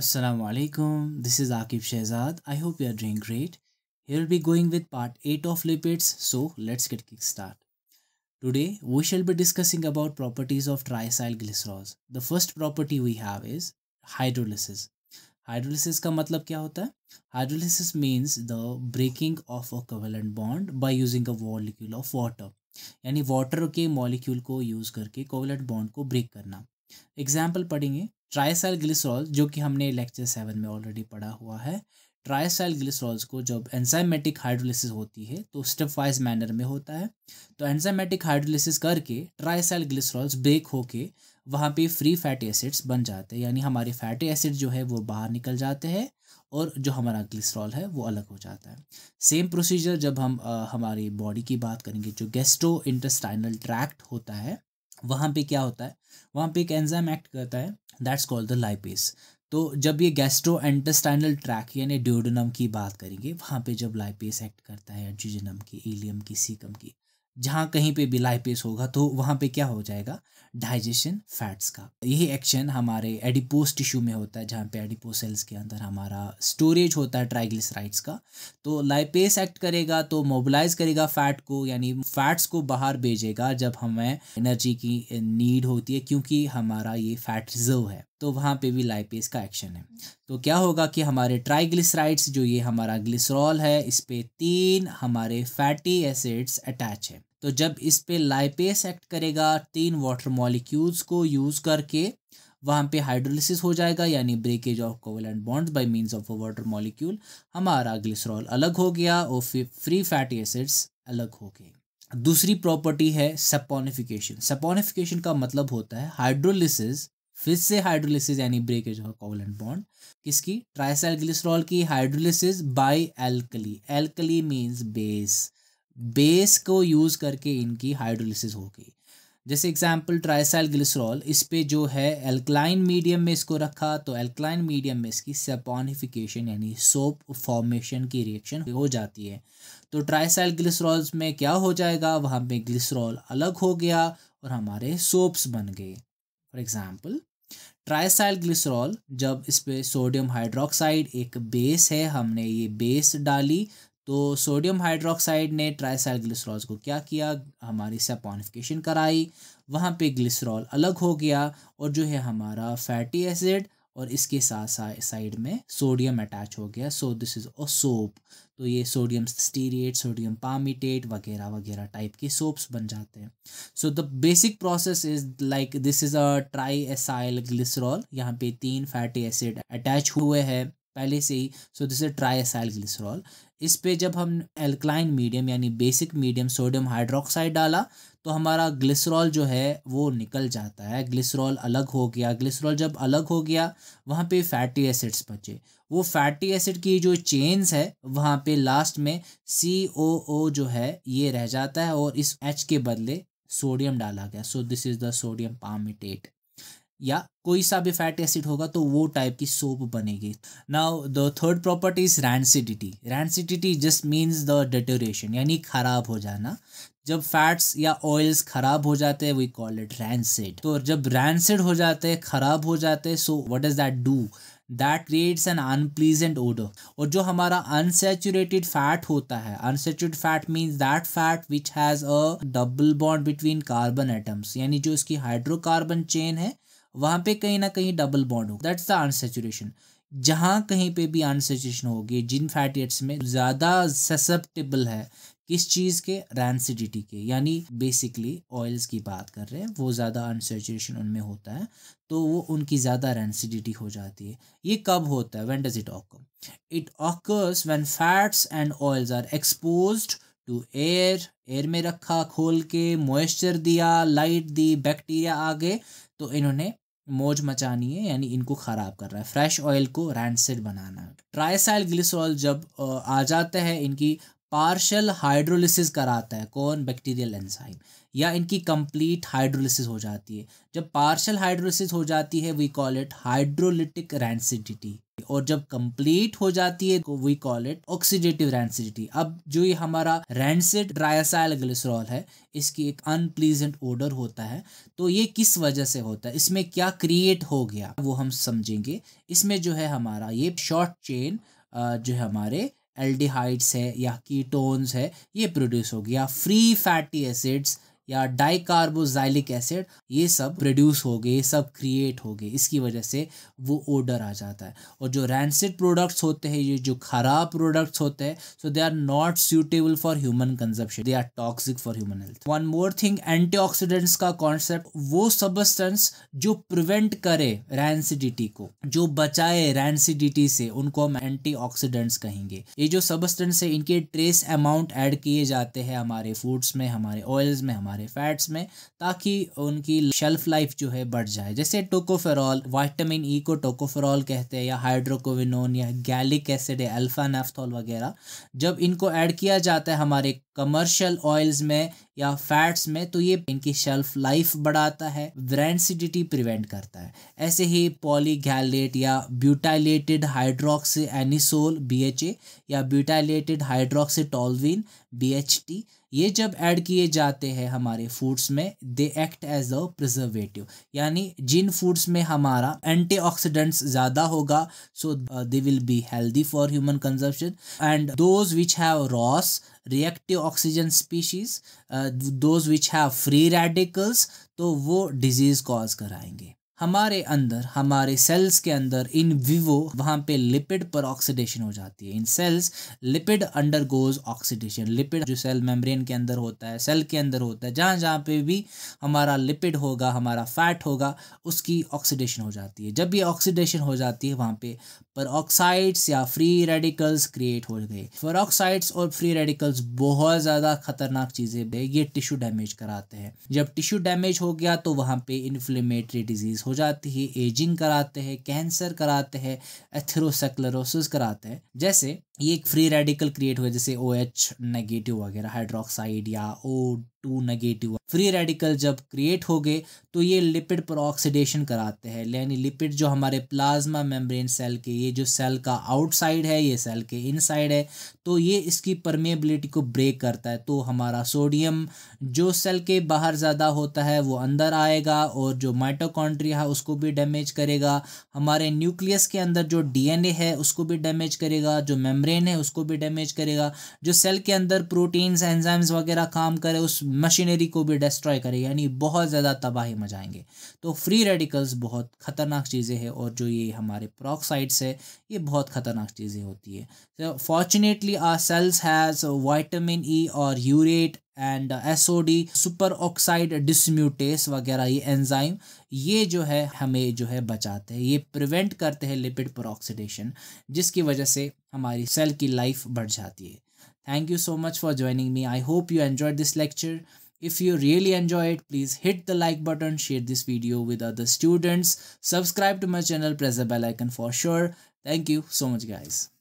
Assalamu alaikum. This is Akif Shehzad. I hope you are doing great. Here we'll be going with part 8 of lipids. So let's get kick start. Today we shall be discussing about properties of triacyl glycerols. The first property we have is hydrolysis. Hydrolysis ka matlab kya hota hai? Hydrolysis means the breaking of a covalent bond by using a molecule of water. यानी water के molecule को use करके covalent bond को break करना example पढ़ेंगे triacyl glycerol जो कि हमने लेक्चर सेवन में ऑलरेडी पढ़ा हुआ है ट्राइसाइल ग्लिसरॉल्स को जब एंजाइमेटिक हाइड्रोलिसिस होती है तो स्टेप वाइज मैनर में होता है तो एंजाइमेटिक हाइड्रोलिसिस करके ट्राइसाइल ग्लिसरॉल्स ब्रेक होके वहाँ पे फ्री फैटी एसिड्स बन जाते हैं यानी हमारे फैटी एसिड जो है वो बाहर निकल जाते हैं और जो हमारा ग्लिसरॉल है वो अलग हो जाता है सेम प्रोसीजर जब हम आ, हमारी बॉडी की बात करेंगे जो गेस्ट्रो इंटेस्टाइनल ट्रैक्ट होता है वहाँ पे क्या होता है वहाँ पे एक एंजाइम एक्ट करता है दैट्स कॉल्ड द लाइपेस तो जब ये गैस्ट्रो एंटेस्टाइनल ट्रैक यानी ड्योडनम की बात करेंगे वहाँ पे जब लाइपेस एक्ट करता है एड्यूजनम की एलियम की सीकम की जहाँ कहीं पे भी लाइपेस होगा तो वहाँ पे क्या हो जाएगा डाइजेशन फैट्स का यही एक्शन हमारे एडिपोस टिश्यू में होता है जहाँ पे एडिपोस सेल्स के अंदर हमारा स्टोरेज होता है ट्राइग्लिसराइड्स का तो लाइपेस एक्ट करेगा तो मोबिलाइज करेगा फैट को यानी फैट्स को बाहर भेजेगा जब हमें एनर्जी की नीड होती है क्योंकि हमारा ये फैट रिजर्व है तो वहाँ पे भी लाइपेज का एक्शन है तो क्या होगा कि हमारे ट्राइग्लिसराइड्स जो ये हमारा ग्लिसरॉल है इस पर तीन हमारे फैटी एसिड्स अटैच है तो जब इस पर लाइपेस एक्ट करेगा तीन वाटर मॉलिक्यूल्स को यूज़ करके वहाँ पे हाइड्रोलिसिस हो जाएगा यानी breakage of covalent bonds by means of a water molecule हमारा ग्लिसरॉल अलग हो गया और फिर फ्री फैटी एसिड्स अलग हो गए दूसरी प्रॉपर्टी है सपोनिफिकेशन सेपोनिफिकेशन का मतलब होता है हाइड्रोलिसिस फिर से हाइड्रोलिसिस यानी ब्रेकेज ऑफ कोवलेंट बॉन्ड किसकी ट्राइसाइल की hydrolysis by alkali alkali means base base को यूज़ करके इनकी हाइड्रोलिसिस हो गई जैसे एग्जाम्पल ट्राइसाइल ग्लिसरॉल इस पर जो है एल्कलाइन मीडियम में इसको रखा तो एल्कलाइन मीडियम में इसकी सेपॉनिफिकेशन यानी सोप फॉर्मेशन की रिएक्शन हो जाती है तो ट्राइसाइल ग्लिसरॉल्स में क्या हो जाएगा वहाँ पे ग्लिसरॉल अलग हो गया और हमारे सोप्स बन गए फॉर एग्ज़ाम्पल ट्राइसाइल ग्लिसरॉल जब इस पर सोडियम हाइड्रोक्साइड एक बेस है हमने ये बेस डाली तो सोडियम हाइड्रोक्साइड ने ट्राइसाइल ग्लिसरॉल को क्या किया हमारी सेपॉनिफिकेशन कराई वहाँ पे ग्लिसरॉल अलग हो गया और जो है हमारा फैटी एसिड और इसके साथ साथ साइड में सोडियम अटैच हो गया so this is a soap तो ये सोडियम स्टीरिएट सोडियम पामिटेट वगैरह वगैरह टाइप के सोप्स बन जाते हैं so the basic process is like this is a triacyl glycerol यहाँ पे तीन फैटी एसिड अटैच हुए हैं पहले से ही so this is triacyl glycerol इस पर जब हम एल्कलाइन मीडियम यानी बेसिक मीडियम सोडियम हाइड्रोक्साइड डाला तो हमारा ग्लिसरॉल जो है वो निकल जाता है ग्लिसरॉल अलग हो गया ग्लिसरॉल जब अलग हो गया वहाँ पे फैटी एसिड्स बचे वो फैटी एसिड की जो चेन्स है वहाँ पे लास्ट में सी ओ ओ जो है ये रह जाता है और इस एच के बदले सोडियम डाला गया so this is the sodium palmitate या कोई सा भी फैट एसिड होगा तो वो टाइप की सोप बनेगी now the third property is rancidity rancidity just means the deterioration यानी खराब हो जाना जब फैट्स या ऑयल्स खराब हो जाते हैं वी कॉल इट रैंसिड तो जब रैंसिड हो जाते हैं खराब हो जाते हैं so what is that do that creates an unpleasant odour और जो हमारा अनसेचुरेटेड फैट होता है unsaturate fat means that fat which has a double bond between carbon atoms यानी जो इसकी हाइड्रोकार्बन चेन है वहाँ पे कहीं ना कहीं डबल बॉन्ड होगा दैट्स द अनसेचुरेशन जहाँ कहीं पे भी अनसेचुरेशन होगी जिन फैटी में ज़्यादा ससेप्टेबल है किस चीज़ के रैंसिडिटी के यानी बेसिकली ऑयल्स की बात कर रहे हैं वो ज़्यादा अनसेचुरेशन उनमें होता है तो वो उनकी ज़्यादा रैंसिडिटी हो जाती है ये कब होता है when does it occur it occurs when fats and oils are expose to air air में रखा खोल के मॉइस्चर दिया लाइट दी बैक्टीरिया आ गए तो इन्होंने मौज मचानी है यानी इनको ख़राब कर रहा है फ्रेश ऑयल को रैंसिड बनाना है ट्राइसाइल ग्लिसरॉल जब आ जाता है इनकी पार्शल हाइड्रोलिसिस कराता है कौन बैक्टीरियल एंजाइम या इनकी कंप्लीट हाइड्रोलिसिस हो जाती है जब पार्शल हाइड्रोलिसिस हो जाती है we call it hydrolytic rancidity और जब कंप्लीट हो जाती है we call it oxidative rancidity अब जो ये हमारा रैंसिड ड्रायसाइल ग्लिसरॉल है इसकी एक अनप्लीजेंट ओडर होता है तो ये किस वजह से होता है इसमें क्या क्रिएट हो गया वो हम समझेंगे इसमें जो है हमारा ये शॉर्ट चेन जो है हमारे एल्डिहाइड्स है या कीटोन्स है ये प्रोड्यूस होगी या फ्री फैटी एसिड्स या डाइकार्बोजाइलिक एसिड ये सब प्रोड्यूस हो गए सब क्रिएट हो गए इसकी वजह से वो ओडर आ जाता है और जो रैंसिड प्रोडक्ट्स होते हैं ये जो खराब प्रोडक्ट्स होते हैं so they are not suitable for human consumption they are toxic for human health one more thing anti का कॉन्सेप्ट वो सबस्टेंस जो प्रिवेंट करे रैंसिडिटी को जो बचाए रैंसिडिटी से उनको हम एंटी कहेंगे ये जो सबस्टेंस है इनके ट्रेस अमाउंट एड किए जाते हैं हमारे फूड्स में हमारे ऑयल्स में हमारे हमारे फैट्स में ताकि उनकी शेल्फ लाइफ जो है बढ़ जाए जैसे टोकोफेरॉल वाइटामिन ई e को टोकोफेरॉल कहते हैं या हाइड्रोकोविनोन या गैलिक एसिड है अल्फा नेफ्थॉल वगैरह जब इनको ऐड किया जाता है हमारे कमर्शियल ऑयल्स में या फैट्स में तो ये इनकी शेल्फ लाइफ बढ़ाता है व्रेंसिडिटी प्रिवेंट करता है ऐसे ही पॉलीगैलेट या ब्यूटाइलेटेड हाइड्रोक्सी एनिसोल बी या ब्यूटाइलेटेड हाइड्रोक्सी टॉलविन बी ये जब ऐड किए जाते हैं हमारे फूड्स में they act as a preservative यानी जिन फूड्स में हमारा एंटीऑक्सीडेंट्स ज़्यादा होगा so they will be healthy for human consumption and those which have ROS reactive oxygen species those which have free radicals तो वो डिजीज़ कॉज कराएंगे हमारे अंदर हमारे सेल्स के अंदर इन विवो वहाँ पे लिपिड पर ऑक्सीडेशन हो जाती है इन cells lipid undergoes oxidation lipid जो सेल मेम्ब्रेन के अंदर होता है सेल के अंदर होता है जहाँ जहाँ पे भी हमारा लिपिड होगा हमारा फैट होगा उसकी ऑक्सीडेशन हो जाती है जब ये ऑक्सीडेशन हो जाती है वहाँ पे पर ऑक्साइड्स या फ्री रेडिकल्स क्रिएट हो गए फर ऑक्साइड्स और फ्री रेडिकल्स बहुत ज़्यादा खतरनाक चीज़ें ये टिश्यू डैमेज कराते हैं जब टिश्यू डैमेज हो गया तो वहाँ पे इन्फ्लेमेटरी डिजीज़ हो जाती है एजिंग कराते हैं कैंसर कराते हैं एथेरोसेक्लेरोसिस कराते हैं जैसे ये एक फ्री रेडिकल क्रिएट हुआ जैसे ओ एच नेगेटिव वगैरह हाइड्रोक्साइड या O two negative free radical जब क्रिएट हो गए तो ये लिपिड पर ऑक्सीडेशन कराते हैं यानी लिपिड जो हमारे प्लाज्मा मेम्ब्रेन सेल के ये जो सेल का आउटसाइड है ये सेल के इनसाइड है तो ये इसकी परमेबिलिटी को ब्रेक करता है तो हमारा सोडियम जो सेल के बाहर ज़्यादा होता है वो अंदर आएगा और जो माइटोकॉन्ट्रिया है उसको भी डैमेज करेगा हमारे न्यूक्लियस के अंदर जो डी है उसको भी डैमेज करेगा जो मेम्ब्रेन है उसको भी डैमेज करेगा जो सेल के अंदर प्रोटीन्स एंजाइम्स वगैरह काम करे उस मशीनरी को भी डिस्ट्रॉय करें यानी बहुत ज़्यादा तबाही मचाएंगे तो फ्री रेडिकल्स बहुत ख़तरनाक चीज़ें हैं और जो ये हमारे प्रोक्साइड्स है ये बहुत ख़तरनाक चीज़ें होती है fortunately our cells has vitamin E और urate and S O D superoxide dismutase वगैरह ये एंजाइम ये जो है हमें जो है बचाते हैं ये प्रिवेंट करते हैं लिपिड पर ऑक्सीडेशन जिसकी वजह से हमारी सेल की लाइफ बढ़ जाती है Thank you so much for joining me. I hope you enjoyed this lecture. If you really enjoy it, please hit the like button, share this video with other students, subscribe to my channel, press the bell icon for sure. Thank you so much guys.